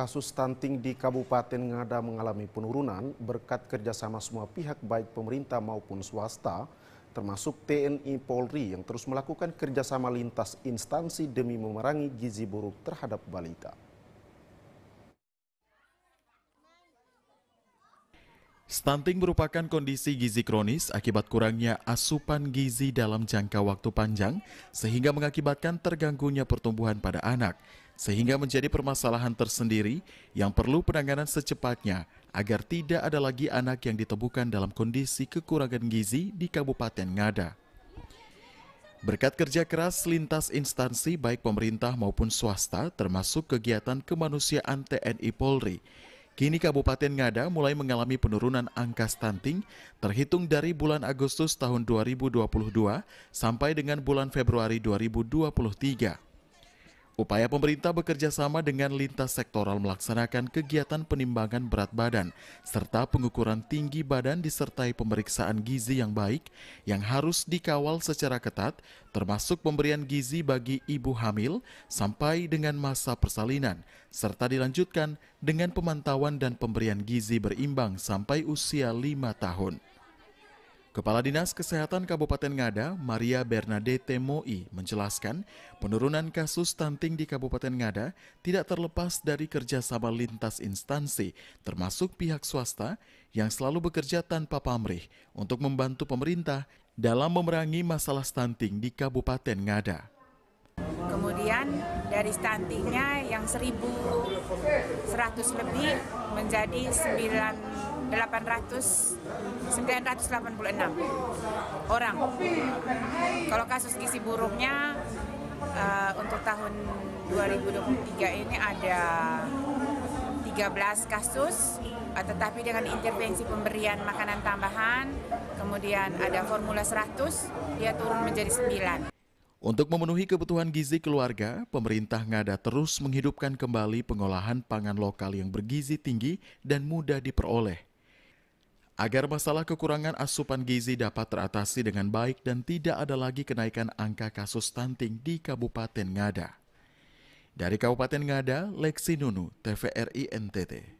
kasus stunting di Kabupaten Ngada mengalami penurunan berkat kerjasama semua pihak baik pemerintah maupun swasta, termasuk TNI Polri yang terus melakukan kerjasama lintas instansi demi memerangi gizi buruk terhadap balita. Stunting merupakan kondisi gizi kronis akibat kurangnya asupan gizi dalam jangka waktu panjang sehingga mengakibatkan terganggunya pertumbuhan pada anak sehingga menjadi permasalahan tersendiri yang perlu penanganan secepatnya agar tidak ada lagi anak yang ditemukan dalam kondisi kekurangan gizi di Kabupaten Ngada. Berkat kerja keras lintas instansi baik pemerintah maupun swasta termasuk kegiatan kemanusiaan TNI Polri, kini Kabupaten Ngada mulai mengalami penurunan angka stunting terhitung dari bulan Agustus tahun 2022 sampai dengan bulan Februari 2023. Upaya pemerintah bekerja sama dengan lintas sektoral melaksanakan kegiatan penimbangan berat badan serta pengukuran tinggi badan disertai pemeriksaan gizi yang baik yang harus dikawal secara ketat termasuk pemberian gizi bagi ibu hamil sampai dengan masa persalinan serta dilanjutkan dengan pemantauan dan pemberian gizi berimbang sampai usia 5 tahun. Kepala Dinas Kesehatan Kabupaten Ngada, Maria Bernadette Moi, menjelaskan penurunan kasus stunting di Kabupaten Ngada tidak terlepas dari kerjasama lintas instansi, termasuk pihak swasta yang selalu bekerja tanpa pamrih untuk membantu pemerintah dalam memerangi masalah stunting di Kabupaten Ngada. Kemudian dari stuntingnya yang 1.100 lebih menjadi 9 800 986 orang. Kalau kasus gizi buruknya uh, untuk tahun 2023 ini ada 13 kasus uh, tetapi dengan intervensi pemberian makanan tambahan kemudian ada formula 100 dia turun menjadi 9. Untuk memenuhi kebutuhan gizi keluarga, pemerintah ngada terus menghidupkan kembali pengolahan pangan lokal yang bergizi tinggi dan mudah diperoleh agar masalah kekurangan asupan gizi dapat teratasi dengan baik dan tidak ada lagi kenaikan angka kasus stunting di Kabupaten Ngada. Dari Kabupaten Ngada, Lexi Nunu, TVRI NTT.